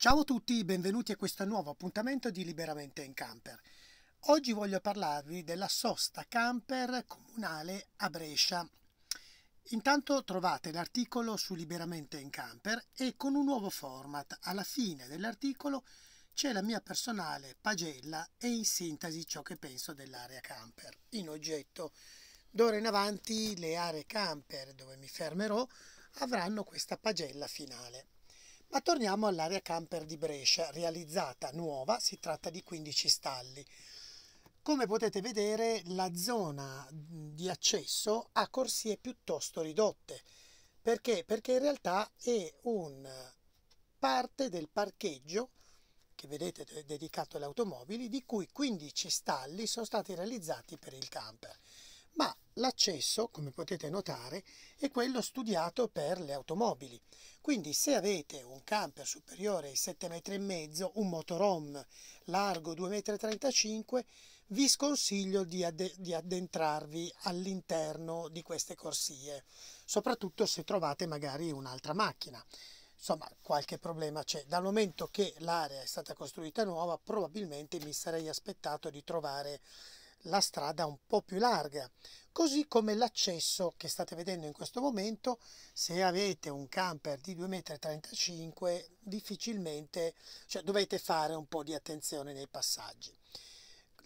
Ciao a tutti, benvenuti a questo nuovo appuntamento di Liberamente in Camper. Oggi voglio parlarvi della sosta camper comunale a Brescia. Intanto trovate l'articolo su Liberamente in Camper e con un nuovo format. Alla fine dell'articolo c'è la mia personale pagella e in sintesi ciò che penso dell'area camper. In oggetto, d'ora in avanti le aree camper dove mi fermerò avranno questa pagella finale. Ma torniamo all'area camper di Brescia, realizzata nuova, si tratta di 15 stalli. Come potete vedere la zona di accesso ha corsie piuttosto ridotte, perché? Perché in realtà è una parte del parcheggio che vedete dedicato alle automobili, di cui 15 stalli sono stati realizzati per il camper ma l'accesso, come potete notare, è quello studiato per le automobili. Quindi se avete un camper superiore ai 7,5 m, un motorhome largo 2,35 m, vi sconsiglio di, ad di addentrarvi all'interno di queste corsie, soprattutto se trovate magari un'altra macchina insomma qualche problema c'è. Dal momento che l'area è stata costruita nuova probabilmente mi sarei aspettato di trovare la strada un po' più larga, così come l'accesso che state vedendo in questo momento, se avete un camper di 2,35 m difficilmente, cioè dovete fare un po' di attenzione nei passaggi.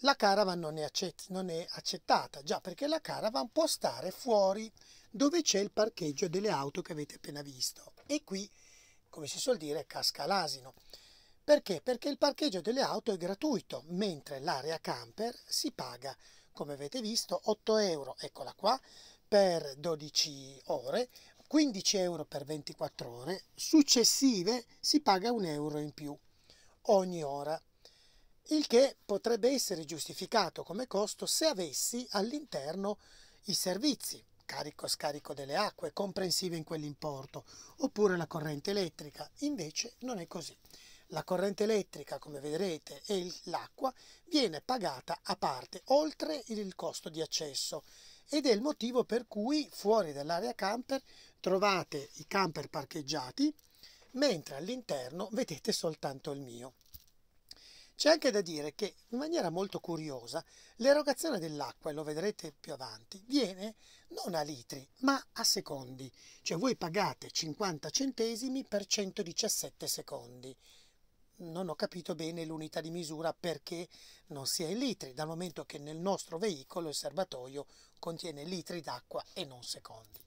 La caravan non è, accett non è accettata, già perché la caravan può stare fuori dove c'è il parcheggio delle auto che avete appena visto e qui, come si suol dire, casca l'asino. Perché? Perché il parcheggio delle auto è gratuito, mentre l'area camper si paga, come avete visto, 8 euro, eccola qua, per 12 ore, 15 euro per 24 ore, successive si paga un euro in più ogni ora, il che potrebbe essere giustificato come costo se avessi all'interno i servizi, carico scarico delle acque, comprensive in quell'importo, oppure la corrente elettrica, invece non è così. La corrente elettrica, come vedrete, e l'acqua viene pagata a parte, oltre il costo di accesso ed è il motivo per cui fuori dall'area camper trovate i camper parcheggiati, mentre all'interno vedete soltanto il mio. C'è anche da dire che in maniera molto curiosa l'erogazione dell'acqua, e lo vedrete più avanti, viene non a litri ma a secondi, cioè voi pagate 50 centesimi per 117 secondi non ho capito bene l'unità di misura perché non sia in litri, dal momento che nel nostro veicolo il serbatoio contiene litri d'acqua e non secondi.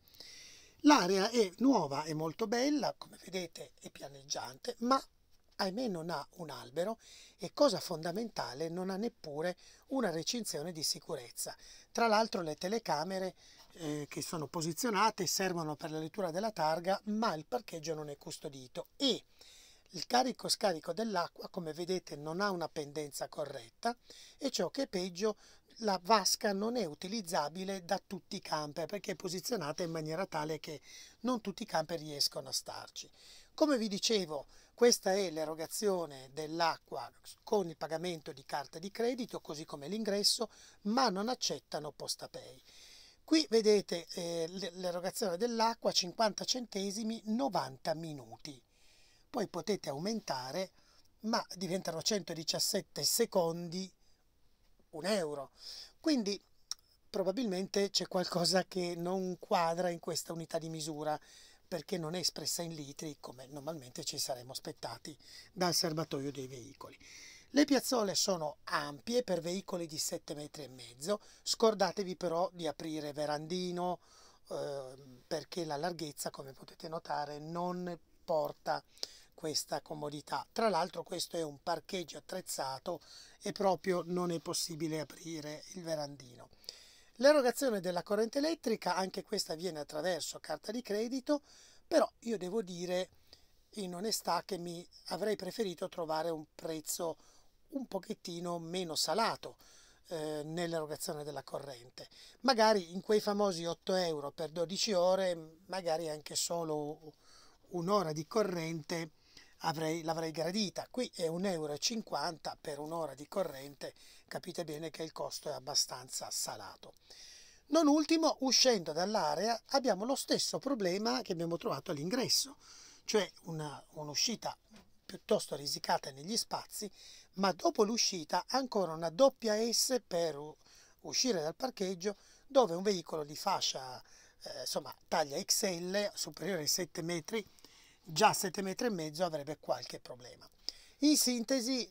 L'area è nuova e molto bella, come vedete è pianeggiante, ma ahimè non ha un albero e cosa fondamentale non ha neppure una recinzione di sicurezza. Tra l'altro le telecamere eh, che sono posizionate servono per la lettura della targa ma il parcheggio non è custodito e il carico scarico dell'acqua, come vedete, non ha una pendenza corretta e ciò che è peggio, la vasca non è utilizzabile da tutti i camper perché è posizionata in maniera tale che non tutti i camper riescono a starci. Come vi dicevo, questa è l'erogazione dell'acqua con il pagamento di carta di credito, così come l'ingresso, ma non accettano PostaPay. Qui vedete eh, l'erogazione dell'acqua 50 centesimi 90 minuti poi potete aumentare ma diventano 117 secondi un euro quindi probabilmente c'è qualcosa che non quadra in questa unità di misura perché non è espressa in litri come normalmente ci saremmo aspettati dal serbatoio dei veicoli. Le piazzole sono ampie per veicoli di 7 metri e mezzo, scordatevi però di aprire verandino eh, perché la larghezza come potete notare non porta questa comodità. Tra l'altro questo è un parcheggio attrezzato e proprio non è possibile aprire il verandino. L'erogazione della corrente elettrica, anche questa viene attraverso carta di credito, però io devo dire in onestà che mi avrei preferito trovare un prezzo un pochettino meno salato eh, nell'erogazione della corrente. Magari in quei famosi 8 euro per 12 ore, magari anche solo un'ora di corrente avrei, l'avrei gradita. Qui è 1,50 euro per un'ora di corrente, capite bene che il costo è abbastanza salato. Non ultimo, uscendo dall'area abbiamo lo stesso problema che abbiamo trovato all'ingresso, cioè un'uscita piuttosto risicata negli spazi, ma dopo l'uscita ancora una doppia S per uscire dal parcheggio dove un veicolo di fascia eh, insomma taglia XL superiore ai 7 metri già a 7,5 metri avrebbe qualche problema. In sintesi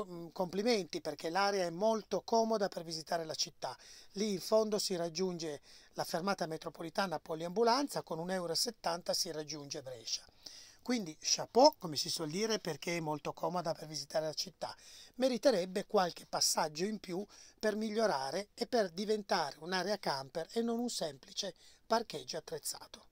mm, complimenti perché l'area è molto comoda per visitare la città. Lì in fondo si raggiunge la fermata metropolitana poliambulanza, con 1,70 euro si raggiunge Brescia. Quindi chapeau, come si suol dire, perché è molto comoda per visitare la città. Meriterebbe qualche passaggio in più per migliorare e per diventare un'area camper e non un semplice parcheggio attrezzato.